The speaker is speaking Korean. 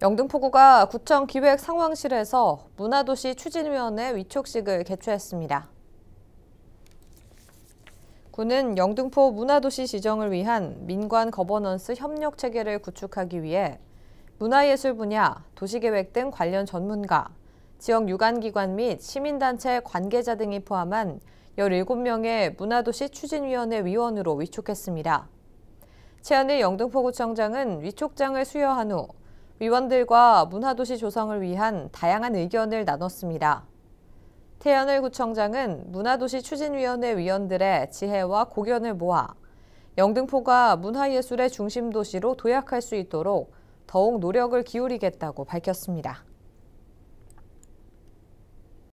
영등포구가 구청 기획 상황실에서 문화도시 추진위원회 위촉식을 개최했습니다. 구는 영등포 문화도시 지정을 위한 민관 거버넌스 협력 체계를 구축하기 위해 문화예술 분야, 도시계획 등 관련 전문가, 지역 유관기관 및 시민단체 관계자 등이 포함한 17명의 문화도시 추진위원회 위원으로 위촉했습니다. 최현일 영등포구청장은 위촉장을 수여한 후 위원들과 문화도시 조성을 위한 다양한 의견을 나눴습니다. 태연을 구청장은 문화도시 추진위원회 위원들의 지혜와 고견을 모아 영등포가 문화예술의 중심도시로 도약할 수 있도록 더욱 노력을 기울이겠다고 밝혔습니다.